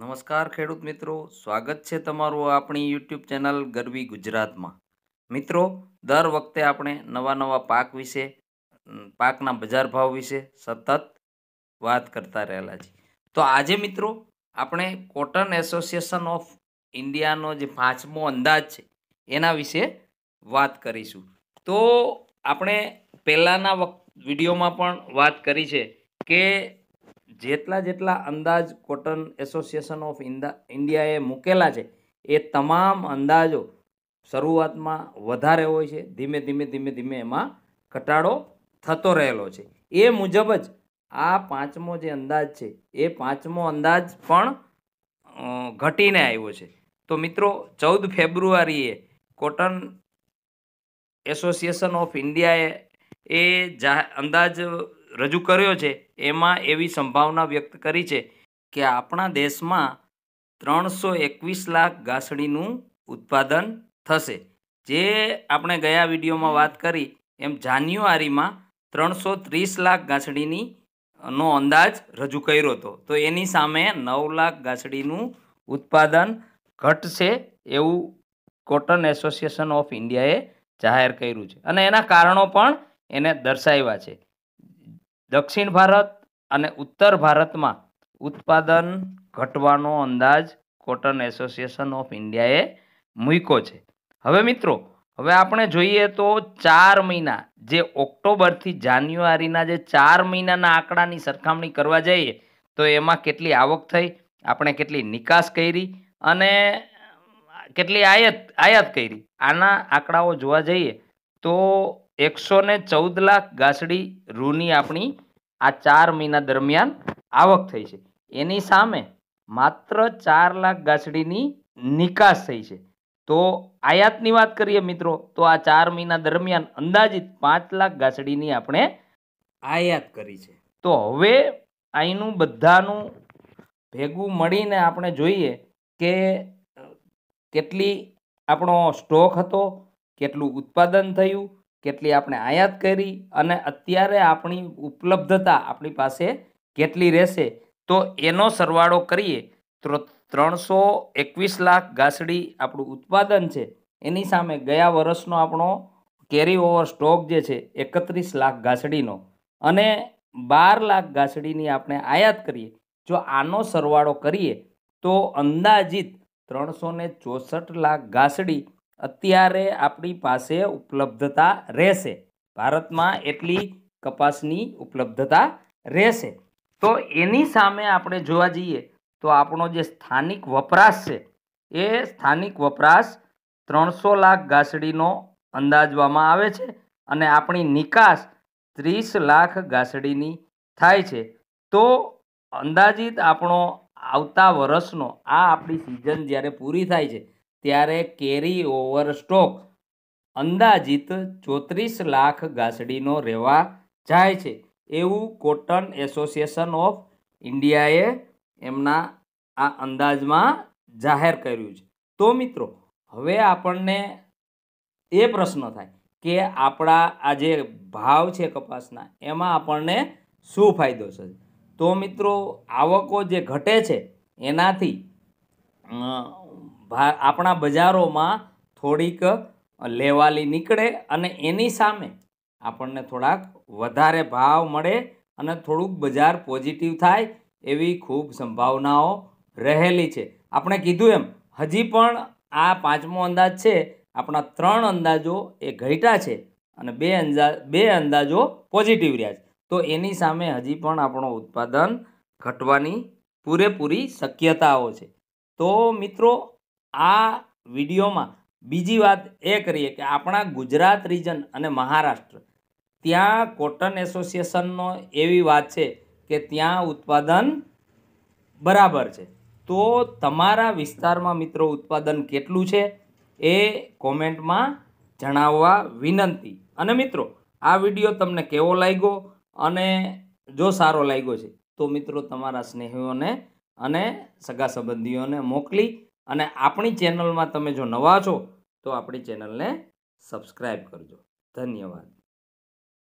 નમસ્કાર ખેડૂત મિત્રો સ્વાગત છે તમારું આપણી યુટ્યુબ ચેનલ ગરવી ગુજરાતમાં મિત્રો દર વખતે આપણે નવા નવા પાક વિશે પાકના બજાર ભાવ વિશે સતત વાત કરતા રહેલા છીએ તો આજે મિત્રો આપણે કોટન એસોસિએશન ઓફ ઇન્ડિયાનો જે પાંચમો અંદાજ છે એના વિશે વાત કરીશું તો આપણે પહેલાંના વિડીયોમાં પણ વાત કરી છે કે જેટલા જેટલા અંદાજ કોટન એસોસિએશન ઓફ ઇન્ડિયાએ મૂકેલા છે એ તમામ અંદાજો શરૂઆતમાં વધારે હોય છે ધીમે ધીમે ધીમે ધીમે એમાં ઘટાડો થતો રહેલો છે એ મુજબ જ આ પાંચમો જે અંદાજ છે એ પાંચમો અંદાજ પણ ઘટીને આવ્યો છે તો મિત્રો ચૌદ ફેબ્રુઆરીએ કોટન એસોસિએશન ઓફ ઇન્ડિયાએ એ અંદાજ રજૂ કર્યો છે એમાં એવી સંભાવના વ્યક્ત કરી છે કે આપણા દેશમાં ત્રણસો એકવીસ લાખ ઘાસડીનું ઉત્પાદન થશે જે આપણે ગયા વિડીયોમાં વાત કરી એમ જાન્યુઆરીમાં ત્રણસો ત્રીસ લાખ ઘાસડીની નો અંદાજ રજૂ કર્યો હતો તો એની સામે નવ લાખ ઘાસડીનું ઉત્પાદન ઘટશે એવું કોટન એસોસિએશન ઓફ ઇન્ડિયાએ જાહેર કર્યું છે અને એના કારણો પણ એને દર્શાવ્યા છે દક્ષિણ ભારત અને ઉત્તર ભારતમાં ઉત્પાદન ઘટવાનો અંદાજ કોટન એસોસિએશન ઓફ ઇન્ડિયાએ મૂક્યો છે હવે મિત્રો હવે આપણે જોઈએ તો ચાર મહિના જે ઓક્ટોબરથી જાન્યુઆરીના જે ચાર મહિનાના આંકડાની સરખામણી કરવા જઈએ તો એમાં કેટલી આવક થઈ આપણે કેટલી નિકાસ કરી અને કેટલી આયાત આયાત કરી આના આંકડાઓ જોવા જઈએ તો એકસો ને ચૌદ લાખ ગાસડી રૂની આપણી આ ચાર મહિના દરમિયાન આવક થઈ છે એની સામે માત્ર ચાર લાખ ગાસડીની નિકાસ થઈ છે તો આયાતની વાત કરીએ મિત્રો તો આ ચાર મહિના દરમિયાન અંદાજિત પાંચ લાખ ગાસડીની આપણે આયાત કરી છે તો હવે અહીંનું બધાનું ભેગું મળીને આપણે જોઈએ કે કેટલી આપણો સ્ટોક હતો કેટલું ઉત્પાદન થયું કેટલી આપણે આયાત કરી અને અત્યારે આપણી ઉપલબ્ધતા આપણી પાસે કેટલી રહેશે તો એનો સરવાળો કરીએ તો ત્રણસો એકવીસ લાખ ઘાસડી આપણું ઉત્પાદન છે એની સામે ગયા વર્ષનો આપણો કેરી ઓવર સ્ટોક જે છે એકત્રીસ લાખ ઘાસડીનો અને બાર લાખ ઘાસડીની આપણે આયાત કરીએ જો આનો સરવાળો કરીએ તો અંદાજિત ત્રણસો ચોસઠ લાખ ઘાસડી અત્યારે આપણી પાસે ઉપલબ્ધતા રહેશે ભારતમાં એટલી કપાસની ઉપલબ્ધતા રહેશે તો એની સામે આપણે જોવા જઈએ તો આપણો જે સ્થાનિક વપરાશ છે એ સ્થાનિક વપરાશ ત્રણસો લાખ ઘાસડીનો અંદાજવામાં આવે છે અને આપણી નિકાસ ત્રીસ લાખ ઘાસડીની થાય છે તો અંદાજિત આપણો આવતા વર્ષનો આ આપણી સિઝન જ્યારે પૂરી થાય છે ત્યારે કેરી ઓવર સ્ટોક અંદાજિત ચોત્રીસ લાખ ગાસડીનો રહેવા જાય છે એવું કોટન એસોસિએશન ઓફ ઇન્ડિયાએ એમના આ અંદાજમાં જાહેર કર્યું છે તો મિત્રો હવે આપણને એ પ્રશ્ન થાય કે આપણા આ જે ભાવ છે કપાસના એમાં આપણને શું ફાયદો થશે તો મિત્રો આવકો જે ઘટે છે એનાથી આપણા બજારોમાં થોડીક લેવાલી નીકળે અને એની સામે આપણને થોડાક વધારે ભાવ મળે અને થોડુંક બજાર પોઝિટિવ થાય એવી ખૂબ સંભાવનાઓ રહેલી છે આપણે કીધું એમ હજી પણ આ પાંચમો અંદાજ છે આપણા ત્રણ અંદાજો એ ઘટ્યા છે અને બે અંદાજ બે અંદાજો પોઝિટિવ રહ્યા છે તો એની સામે હજી પણ આપણો ઉત્પાદન ઘટવાની પૂરેપૂરી શક્યતાઓ છે તો મિત્રો આ વિડીયોમાં બીજી વાત એ કરીએ કે આપણા ગુજરાત રિજન અને મહારાષ્ટ્ર ત્યાં કોટન એસોસિએશનનો એવી વાત છે કે ત્યાં ઉત્પાદન બરાબર છે તો તમારા વિસ્તારમાં મિત્રો ઉત્પાદન કેટલું છે એ કોમેન્ટમાં જણાવવા વિનંતી અને મિત્રો આ વિડીયો તમને કેવો લાગ્યો અને જો સારો લાગ્યો છે તો મિત્રો તમારા સ્નેહીઓને અને સગા સંબંધીઓને મોકલી અને આપણી ચેનલમાં તમે જો નવા છો તો આપણી ચેનલને સબસ્ક્રાઈબ કરજો ધન્યવાદ